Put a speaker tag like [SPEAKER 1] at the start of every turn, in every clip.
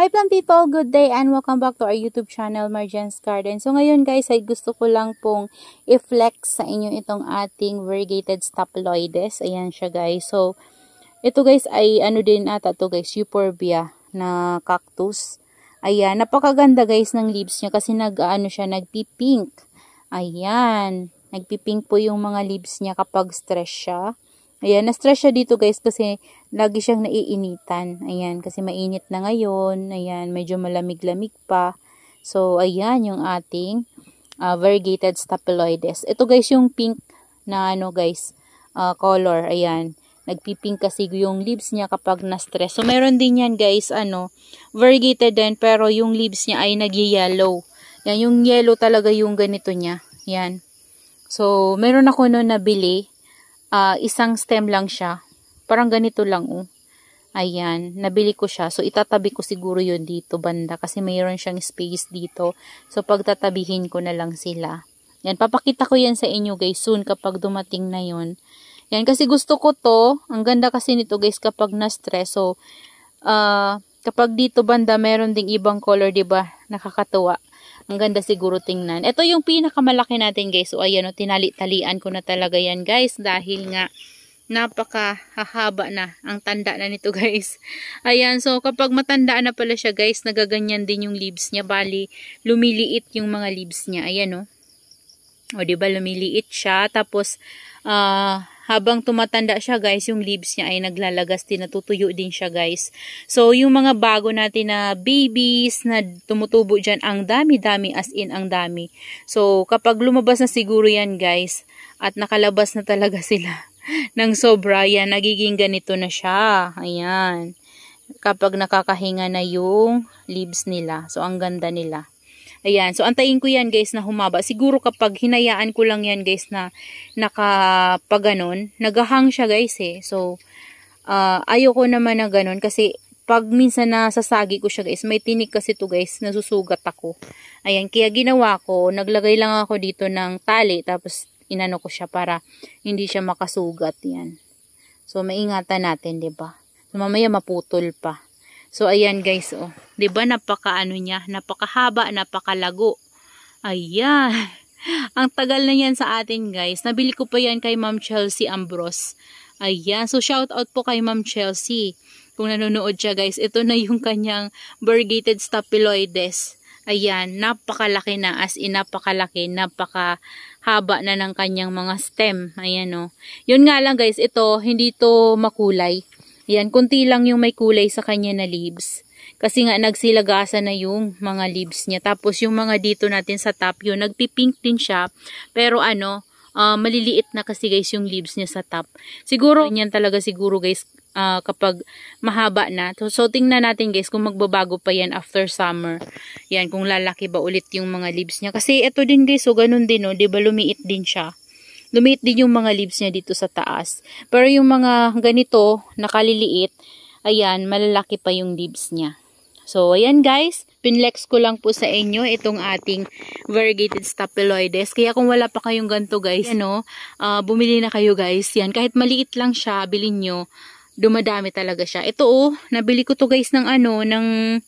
[SPEAKER 1] Hi Plum People! Good day and welcome back to our YouTube channel, Marjan's Garden. So ngayon guys, ay gusto ko lang pong i-flex sa inyo itong ating variegated staploides. Ayan siya guys. So, ito guys ay ano din ata to guys, euphorbia na cactus. Ayan, napakaganda guys ng leaves niya kasi nag-ano siya, nagpi-pink. Ayan, nagpi-pink po yung mga leaves niya kapag stress siya. Ayan, na-stress siya dito guys kasi lagi siyang naiinitan. Ayan, kasi mainit na ngayon. Ayan, medyo malamig-lamig pa. So, ayan yung ating uh, variegated stapeloides. Ito guys yung pink na ano guys, uh, color. Ayan, nagpipink kasi yung leaves niya kapag na-stress. So, meron din yan guys, ano, variegated din pero yung leaves niya ay nag-yellow. Yan, yung yellow talaga yung ganito niya. Yan. So, meron ako noon nabili uh, isang stem lang siya. Parang ganito lang, oh. Ayan, nabili ko siya. So, itatabi ko siguro yon dito banda kasi mayroon siyang space dito. So, pagtatabihin ko na lang sila. Yan, papakita ko yan sa inyo guys soon kapag dumating na yon. Yan, kasi gusto ko to. Ang ganda kasi nito guys kapag na-stress. So, uh, kapag dito banda meron ding ibang color, ba diba? Nakakatuwa. Ang ganda siguro tingnan. Ito yung pinakamalaki natin guys. So ayan o, tinali-talian ko na talaga yan guys. Dahil nga napaka hahaba na ang tanda na nito guys ayan so kapag matanda na pala siya guys nagaganyan din yung leaves niya bali lumiliit yung mga leaves niya ayan o oh. o ba diba lumiliit siya tapos ah uh, habang tumatanda siya guys, yung leaves niya ay naglalagas din, natutuyo din siya guys. So yung mga bago natin na babies na tumutubo dyan, ang dami-dami as in ang dami. So kapag lumabas na siguro yan guys, at nakalabas na talaga sila ng sobra, yan, nagiging ganito na siya. Ayan. Kapag nakakahinga na yung leaves nila. So ang ganda nila. Ayan. So, antayin ko yan guys na humaba. Siguro kapag hinayaan ko lang yan guys na nakapaganon, nagahang siya guys eh. So, uh, ayoko naman na ganon kasi pag minsan nasasagi ko siya guys, may tinik kasi to guys, nasusugat ako. Ayan, kaya ginawa ko, naglagay lang ako dito ng tali, tapos inano ko siya para hindi siya makasugat yan. So, maingatan natin, ba diba? So, mamaya maputol pa. So, ayan guys, oh. 'Di ba napakaano niya, napakahaba, napakalago. Ayan. Ang tagal na 'yan sa atin, guys. Nabili ko pa 'yan kay Ma'am Chelsea Ambrose. Ayan. So shout out po kay Ma'am Chelsea. Kung nanonood siya, guys, ito na yung kanyang variegated stapeloides. Ayan, napakalaki na as in napakalaki, napakahaba na ng kanyang mga stem. Ayan o. Oh. Yun nga lang guys, ito hindi to makulay. Ayan, kunti lang yung may kulay sa kanya na leaves. Kasi nga nagsilagasan na yung mga leaves niya. Tapos yung mga dito natin sa top yun, nagpipink din siya. Pero ano, uh, maliliit na kasi guys yung leaves niya sa top. Siguro, yan talaga siguro guys uh, kapag mahaba na. So, so tingnan natin guys kung magbabago pa yan after summer. Yan, kung lalaki ba ulit yung mga leaves niya. Kasi ito din guys, so ganun din no, oh. 'di ba lumiit din siya lumiit din yung mga leaves niya dito sa taas. Pero yung mga ganito, nakaliliit, ayan, malalaki pa yung leaves niya. So, ayan guys, pinlex ko lang po sa inyo itong ating variegated staphyloides. Kaya kung wala pa kayong ganito guys, ano, uh, bumili na kayo guys. Yan, kahit maliit lang siya, bilhin nyo, dumadami talaga siya. Ito oh, nabili ko to guys ng ano, ng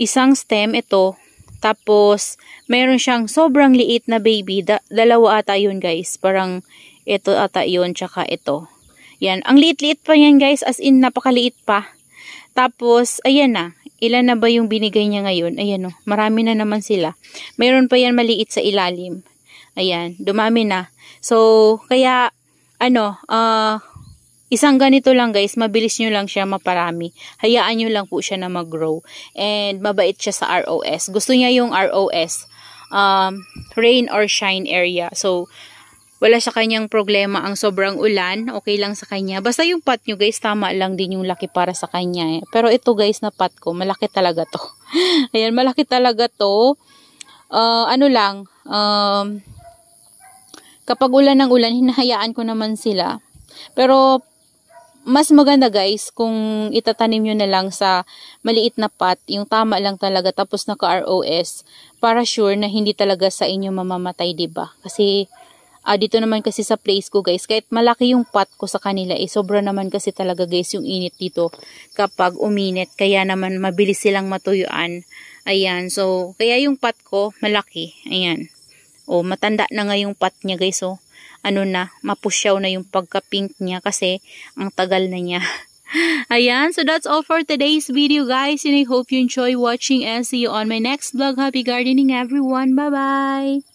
[SPEAKER 1] isang stem, ito. Tapos, meron siyang sobrang liit na baby. Da dalawa ata yun guys. Parang ito ata yun, tsaka ito. Yan, ang liit-liit pa yan guys, as in napakaliit pa. Tapos, ayan na, Ilan na ba yung binigay niya ngayon? Ayan o, oh, marami na naman sila. Mayroon pa yan maliit sa ilalim. Ayan, dumami na. So, kaya, ano, uh, isang ganito lang guys, mabilis nyo lang siya maparami. Hayaan nyo lang po siya na mag-grow. And mabait siya sa ROS. Gusto niya yung ROS, um, rain or shine area. So, wala sa kanyang problema ang sobrang ulan. Okay lang sa kanya. Basta yung pot nyo guys, tama lang din yung laki para sa kanya. Eh. Pero ito guys na pot ko, malaki talaga to. Ayan, malaki talaga to. Uh, ano lang, um, kapag ulan ng ulan, hinahayaan ko naman sila. Pero mas maganda guys kung itatanim nyo na lang sa maliit na pot, yung tama lang talaga tapos naka ROS para sure na hindi talaga sa inyo mamamatay ba diba? Kasi Uh, dito naman kasi sa place ko guys, kahit malaki yung pot ko sa kanila, eh, sobra naman kasi talaga guys yung init dito kapag uminit. Kaya naman mabilis silang matuyuan. Ayan, so kaya yung pot ko malaki. Ayan. O, oh, matanda na nga yung pot niya guys. So, oh. ano na, mapusyaw na yung pagka-pink niya kasi ang tagal na niya. Ayan, so that's all for today's video guys and I hope you enjoy watching and see you on my next vlog. Happy gardening everyone! Bye-bye!